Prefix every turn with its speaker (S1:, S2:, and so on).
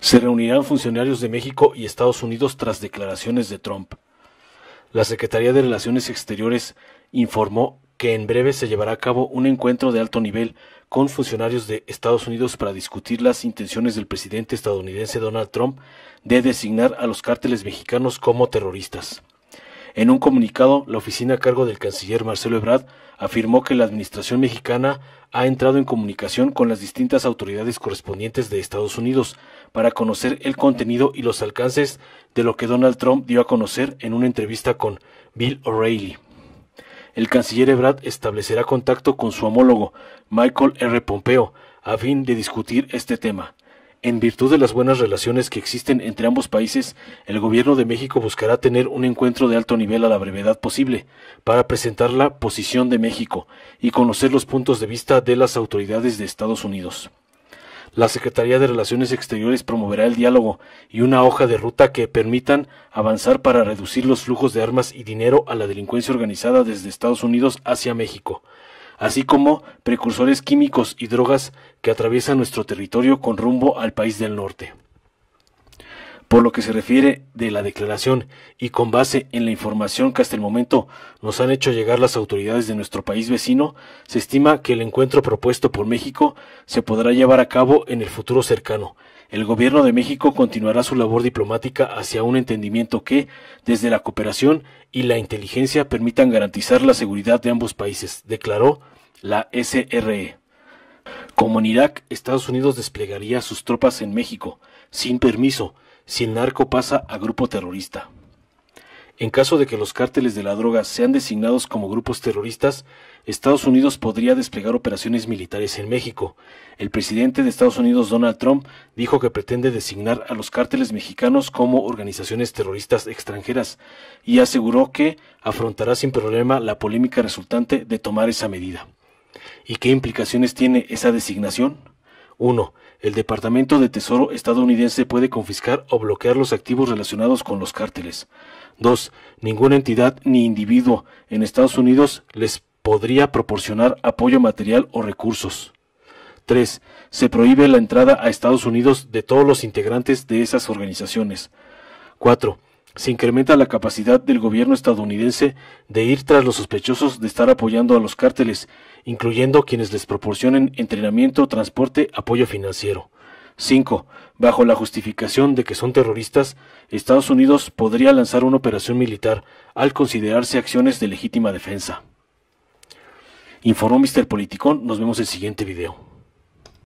S1: Se reunirán funcionarios de México y Estados Unidos tras declaraciones de Trump. La Secretaría de Relaciones Exteriores informó que en breve se llevará a cabo un encuentro de alto nivel con funcionarios de Estados Unidos para discutir las intenciones del presidente estadounidense Donald Trump de designar a los cárteles mexicanos como terroristas. En un comunicado, la oficina a cargo del canciller Marcelo Ebrard afirmó que la administración mexicana ha entrado en comunicación con las distintas autoridades correspondientes de Estados Unidos para conocer el contenido y los alcances de lo que Donald Trump dio a conocer en una entrevista con Bill O'Reilly. El canciller Ebrard establecerá contacto con su homólogo, Michael R. Pompeo, a fin de discutir este tema. En virtud de las buenas relaciones que existen entre ambos países, el gobierno de México buscará tener un encuentro de alto nivel a la brevedad posible para presentar la posición de México y conocer los puntos de vista de las autoridades de Estados Unidos. La Secretaría de Relaciones Exteriores promoverá el diálogo y una hoja de ruta que permitan avanzar para reducir los flujos de armas y dinero a la delincuencia organizada desde Estados Unidos hacia México, así como precursores químicos y drogas que atraviesan nuestro territorio con rumbo al país del norte. Por lo que se refiere de la declaración y con base en la información que hasta el momento nos han hecho llegar las autoridades de nuestro país vecino, se estima que el encuentro propuesto por México se podrá llevar a cabo en el futuro cercano. El gobierno de México continuará su labor diplomática hacia un entendimiento que, desde la cooperación y la inteligencia, permitan garantizar la seguridad de ambos países, declaró la SRE. Como en Irak, Estados Unidos desplegaría sus tropas en México, sin permiso, si el narco pasa a grupo terrorista. En caso de que los cárteles de la droga sean designados como grupos terroristas, Estados Unidos podría desplegar operaciones militares en México. El presidente de Estados Unidos, Donald Trump, dijo que pretende designar a los cárteles mexicanos como organizaciones terroristas extranjeras y aseguró que afrontará sin problema la polémica resultante de tomar esa medida. ¿Y qué implicaciones tiene esa designación? 1. El Departamento de Tesoro estadounidense puede confiscar o bloquear los activos relacionados con los cárteles. 2. Ninguna entidad ni individuo en Estados Unidos les podría proporcionar apoyo material o recursos. 3. Se prohíbe la entrada a Estados Unidos de todos los integrantes de esas organizaciones. 4 se incrementa la capacidad del gobierno estadounidense de ir tras los sospechosos de estar apoyando a los cárteles, incluyendo quienes les proporcionen entrenamiento, transporte, apoyo financiero. 5. Bajo la justificación de que son terroristas, Estados Unidos podría lanzar una operación militar al considerarse acciones de legítima defensa. Informó Mr. Politicón, nos vemos en el siguiente video.